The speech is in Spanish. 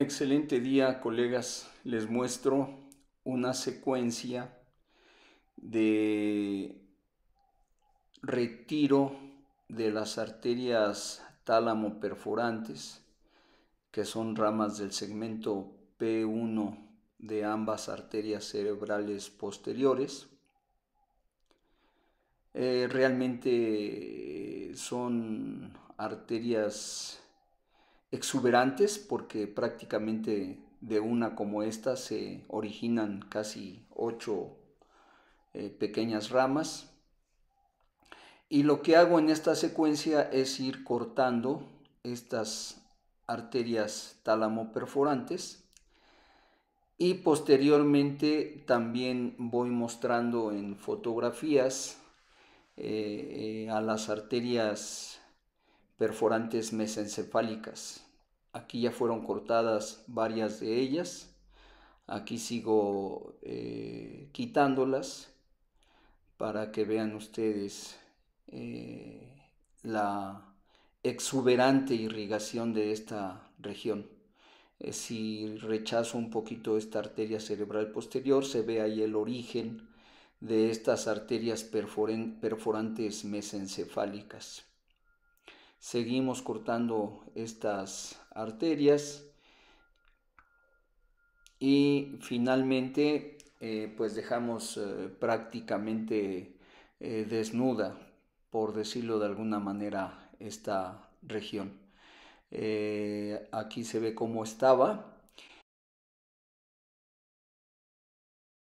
Excelente día, colegas. Les muestro una secuencia de retiro de las arterias tálamo perforantes, que son ramas del segmento P1 de ambas arterias cerebrales posteriores. Eh, realmente eh, son arterias exuberantes porque prácticamente de una como esta se originan casi ocho eh, pequeñas ramas. Y lo que hago en esta secuencia es ir cortando estas arterias tálamo perforantes y posteriormente también voy mostrando en fotografías eh, eh, a las arterias perforantes mesencefálicas. Aquí ya fueron cortadas varias de ellas. Aquí sigo eh, quitándolas para que vean ustedes eh, la exuberante irrigación de esta región. Eh, si rechazo un poquito esta arteria cerebral posterior, se ve ahí el origen de estas arterias perforantes mesencefálicas seguimos cortando estas arterias y finalmente eh, pues dejamos eh, prácticamente eh, desnuda por decirlo de alguna manera esta región aquí se ve cómo estaba